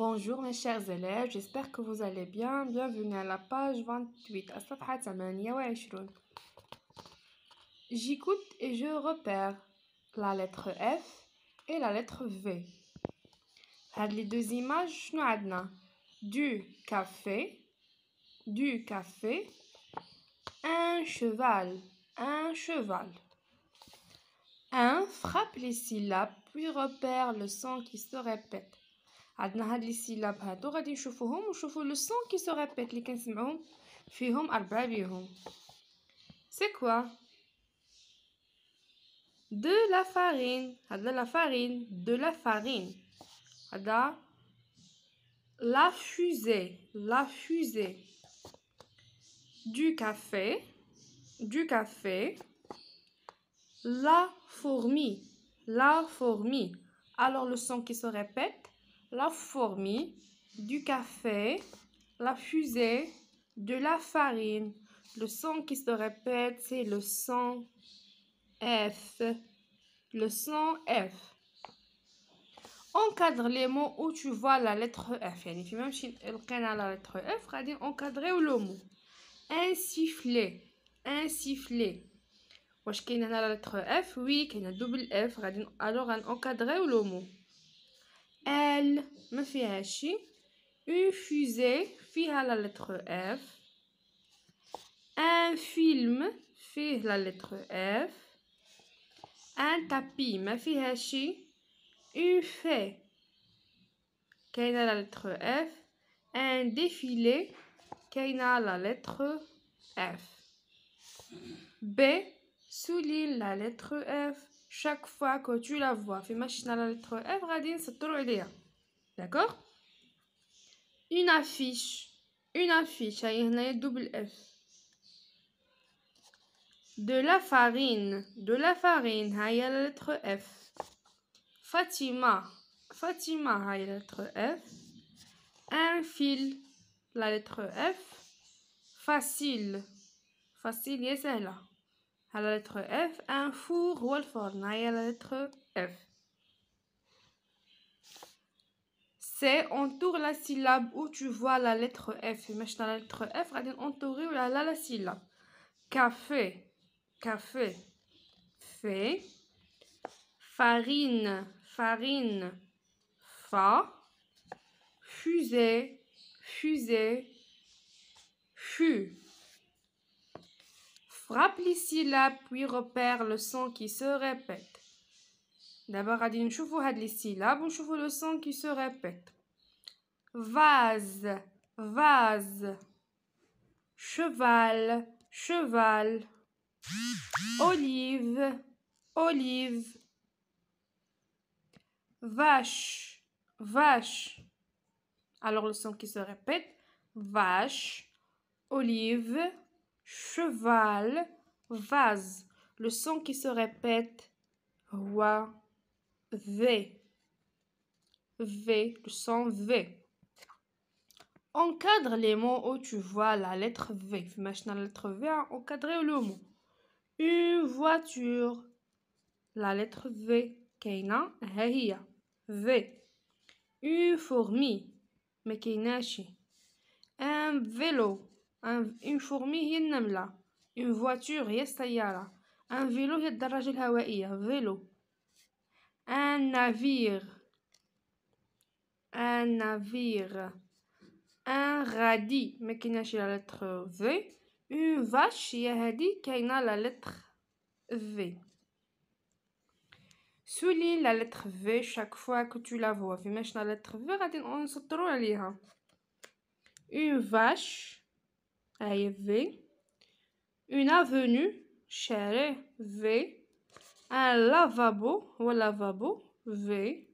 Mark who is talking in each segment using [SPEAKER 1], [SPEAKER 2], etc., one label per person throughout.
[SPEAKER 1] Bonjour mes chers élèves, j'espère que vous allez bien. Bienvenue à la page 28, J'écoute et je repère la lettre F et la lettre V. les deux images, nous du café, du café, un cheval, un cheval. Un frappe les syllabes puis repère le son qui se répète. Adna hadli si la bata, ora di choufou hum le son qui se répète. Li kensimum, fuyum arbavi hum. C'est quoi? De la farine. de la farine. De la farine. Ada la fusée. La fusée. Du café. Du café. La fourmi. La fourmi. Alors le son qui se répète? la fourmi, du café, la fusée, de la farine. Le son qui se répète, c'est le son F. Le son F. Encadre les mots où tu vois la lettre F. même si on a la lettre F, dire encadrer le mot. un un واش كاين هنا la lettre F Oui, a double F. غادي alors encadrer le mot. L, ما فيها شي une fusée فيها la lettre F un film فيه la lettre F un tapis ما فيها شي une fée a la lettre F un défilé a la lettre F B souligne la lettre F chaque fois que tu la vois. machine à la lettre F غادي نسطرو عليها. D'accord Une affiche. Une affiche. y a double F. De la farine. De la farine. a la lettre F. Fatima. Fatima. a la lettre F. Un fil. La lettre F. Facile. Facile, c'est là la lettre F un four ou à la lettre F c'est entoure la syllabe où tu vois la lettre F maintenant la lettre F elle entourer la, la, la syllabe café café fait farine farine fa fusée fusée fu. Frappe ici là puis repère le son qui se répète. D'abord, nous voir les là, bon trouve le son qui se répète. Vase, vase. Cheval, cheval. Olive, olive. Vache, vache. Alors le son qui se répète. Vache, olive cheval, vase. Le son qui se répète, roi, v. V, le son V. Encadre les mots où tu vois la lettre V. Maintenant, la lettre V hein, Encadre le mot. Une voiture. La lettre V. Keina. V. Une fourmi. Un vélo une fourmi une النملة une voiture هي السيارة un vélo هي الدراجة الهوائية vélo un navire un navire un radis ما كايناش la lettre V une vache هي هادي a la lettre V souligne la lettre V chaque fois que tu la vois. la lettre V, on hein. Une vache. V, une avenue, chère V, un lavabo, ou lavabo, V,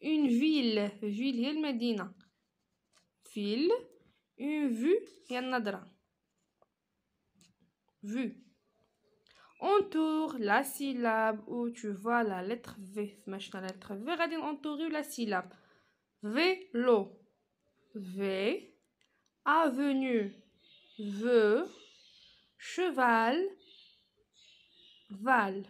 [SPEAKER 1] une ville, ville, il Medina, ville, une vue, Yanadra, vue. Entoure la syllabe où tu vois la lettre V. machin la lettre V, radine entoure la syllabe. lo V. Avenue veux, cheval, val.